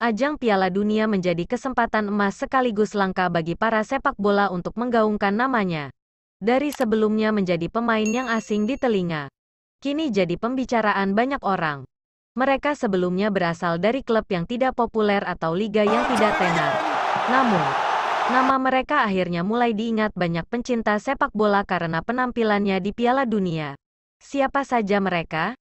Ajang Piala Dunia menjadi kesempatan emas sekaligus langka bagi para sepak bola untuk menggaungkan namanya. Dari sebelumnya menjadi pemain yang asing di telinga. Kini jadi pembicaraan banyak orang. Mereka sebelumnya berasal dari klub yang tidak populer atau liga yang tidak tenar. Namun, nama mereka akhirnya mulai diingat banyak pencinta sepak bola karena penampilannya di Piala Dunia. Siapa saja mereka?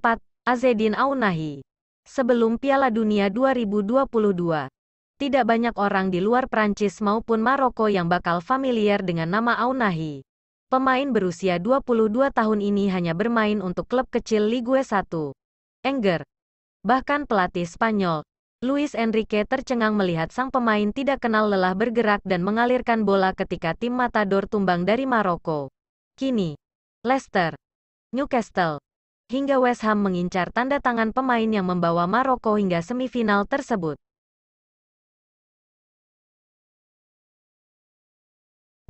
4. Azedin Aunahi Sebelum Piala Dunia 2022, tidak banyak orang di luar Prancis maupun Maroko yang bakal familiar dengan nama Aunahi. Pemain berusia 22 tahun ini hanya bermain untuk klub kecil Ligue 1. Enger. Bahkan pelatih Spanyol, Luis Enrique tercengang melihat sang pemain tidak kenal lelah bergerak dan mengalirkan bola ketika tim Matador tumbang dari Maroko. Kini, Leicester, Newcastle, hingga West Ham mengincar tanda tangan pemain yang membawa Maroko hingga semifinal tersebut.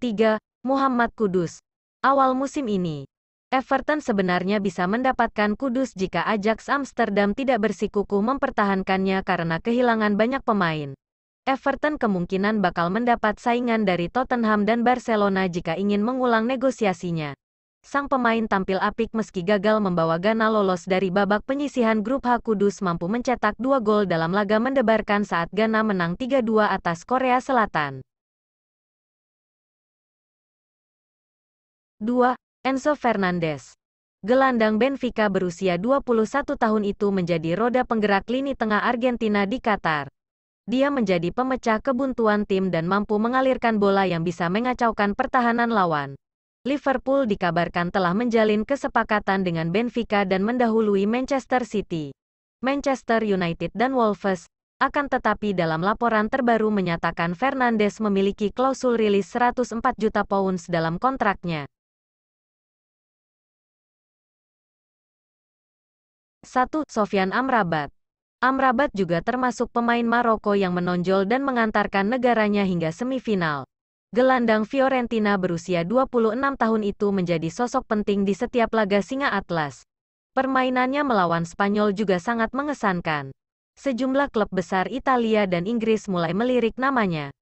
3. Muhammad Kudus Awal musim ini, Everton sebenarnya bisa mendapatkan Kudus jika Ajax Amsterdam tidak bersikukuh mempertahankannya karena kehilangan banyak pemain. Everton kemungkinan bakal mendapat saingan dari Tottenham dan Barcelona jika ingin mengulang negosiasinya sang pemain tampil apik meski gagal membawa Ghana lolos dari babak penyisihan grup H Kudus mampu mencetak dua gol dalam laga mendebarkan saat Ghana menang 3-2 atas Korea Selatan. 2. Enzo Fernandes Gelandang Benfica berusia 21 tahun itu menjadi roda penggerak lini tengah Argentina di Qatar. Dia menjadi pemecah kebuntuan tim dan mampu mengalirkan bola yang bisa mengacaukan pertahanan lawan. Liverpool dikabarkan telah menjalin kesepakatan dengan Benfica dan mendahului Manchester City. Manchester United dan Wolves, akan tetapi dalam laporan terbaru menyatakan Fernandes memiliki klausul rilis 104 juta pounds dalam kontraknya. Satu, Sofyan Amrabat Amrabat juga termasuk pemain Maroko yang menonjol dan mengantarkan negaranya hingga semifinal gelandang Fiorentina berusia 26 tahun itu menjadi sosok penting di setiap laga Singa Atlas. Permainannya melawan Spanyol juga sangat mengesankan. Sejumlah klub besar Italia dan Inggris mulai melirik namanya.